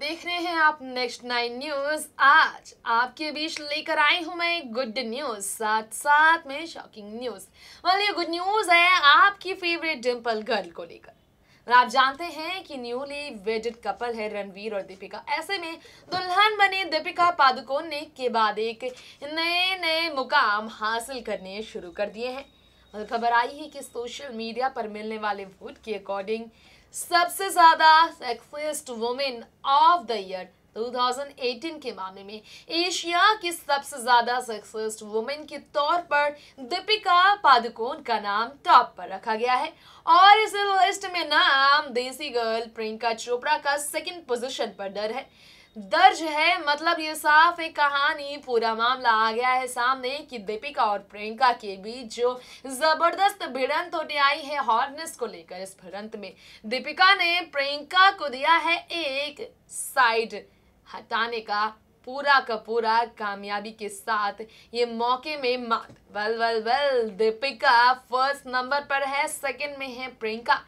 देख रहे हैं आप नेक्स्ट नाइन न्यूज आज आपके बीच लेकर आई हूं मैं गुड न्यूज साथ साथ में शॉकिंग न्यूज वाली ये गुड न्यूज है आपकी फेवरेट डिम्पल गर्ल को लेकर आप जानते हैं कि न्यूली वेडेड कपल है रणवीर और दीपिका ऐसे में दुल्हन बने दीपिका पादुकोण ने के बाद एक नए नए मुकाम हासिल करने शुरू कर दिए हैं खबर आई है कि सोशल मीडिया पर मिलने वाले वोट के अकॉर्डिंग सबसे ज़्यादा sexiest women of the year 2018 के मामले में एशिया की सबसे ज़्यादा सक्सेस्ट वुमेन के तौर पर दीपिका पादुकोण का नाम टॉप पर रखा गया है और इस लिस्ट में नाम देसी गर्ल प्रियंका चोपड़ा का सेकंड पोजीशन पर डर है दर्ज है मतलब ये साफ एक कहानी पूरा मामला आ गया है सामने कि दीपिका और प्रियंका के बीच जो जबरदस्त भिड़ंत होने आई है हॉर्नेस को लेकर इस भिड़ंत में दीपिका ने प्रियंका को दिया है एक साइड हटाने का पूरा का पूरा कामयाबी के साथ ये मौके में मात well well well Deepika first number पर है सेकंड में है प्रियंका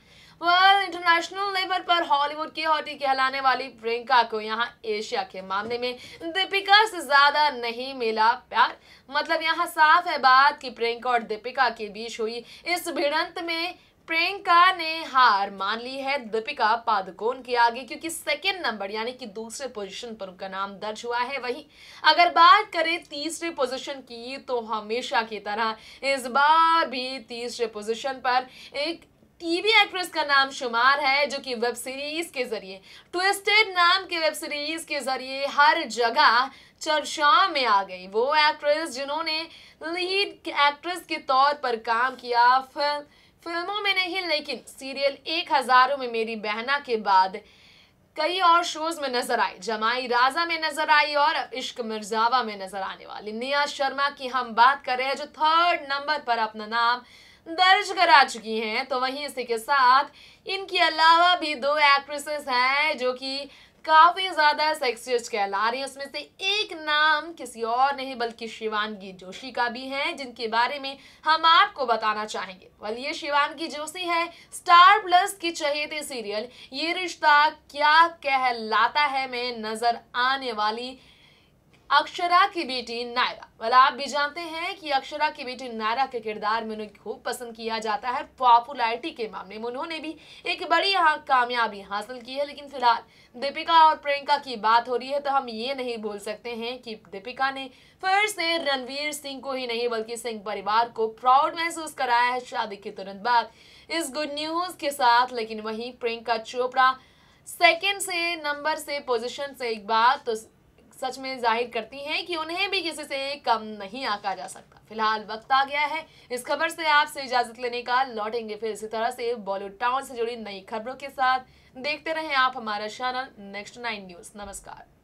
वर्ल्ड इंटरनेशनल लेवल पर हॉलीवुड की हॉटी कहलाने वाली प्रियंका को यहाँ एशिया के मामले में दीपिका से ज्यादा नहीं मिला प्यार मतलब यहाँ साफ है बात कि प्रियंका और दीपिका के बीच हुई इस भिड़ंत में प्रियंका ने हार मान ली है दीपिका पादुकोण के आगे क्योंकि सेकेंड नंबर यानी कि दूसरे पोजीशन पर उनका नाम दर्ज हुआ है वहीं अगर बात करें तीसरे पोजीशन की तो हमेशा की तरह इस बार भी तीसरे पोजीशन पर एक टीवी एक्ट्रेस का नाम शुमार है जो कि वेब सीरीज के जरिए ट्विस्टेड नाम के वेब सीरीज के जरिए हर जगह चर्चा में आ गई वो एक्ट्रेस जिन्होंने लीड एक्ट्रेस के तौर पर काम किया फिल्म फिल्मों में नहीं लेकिन सीरियल एक हज़ारों में मेरी बहना के बाद कई और शोज में नजर आई जमाई राजा में नजर आई और इश्क मिर्जावा में नजर आने वाली निया शर्मा की हम बात कर रहे हैं जो थर्ड नंबर पर अपना नाम दर्ज करा चुकी हैं तो वहीं इसी के साथ इनके अलावा भी दो एक्ट्रेसेस हैं जो कि काफ़ी ज़्यादा सेक्सियस कहला रही हैं उसमें से एक नाम किसी और नहीं बल्कि शिवानगी जोशी का भी है जिनके बारे में हम आपको बताना चाहेंगे वल ये शिवानगी जोशी है स्टार प्लस की चहेते सीरियल ये रिश्ता क्या कहलाता है में नज़र आने वाली अक्षरा की बेटी नायरा वाला आप भी जानते हैं कि अक्षरा की बेटी नायरा के किरदार में उन्हें खूब पसंद किया जाता है पॉपुलैरिटी के मामले में उन्होंने भी एक बड़ी हाँ कामयाबी हासिल की है लेकिन फिलहाल दीपिका और प्रियंका की बात हो रही है तो हम ये नहीं बोल सकते हैं कि दीपिका ने फिर से रणवीर सिंह को ही नहीं बल्कि सिंह परिवार को प्राउड महसूस कराया है शादी के तुरंत बाद इस गुड न्यूज के साथ लेकिन वहीं प्रियंका चोपड़ा सेकेंड से नंबर से पोजिशन से एक बार तो सच में जाहिर करती हैं कि उन्हें भी किसी से कम नहीं आका जा सकता फिलहाल वक्त आ गया है इस खबर से आपसे इजाजत लेने का लौटेंगे फिर इसी तरह से बॉलीवुड टाउन से जुड़ी नई खबरों के साथ देखते रहें आप हमारा चैनल नेक्स्ट नाइन न्यूज नमस्कार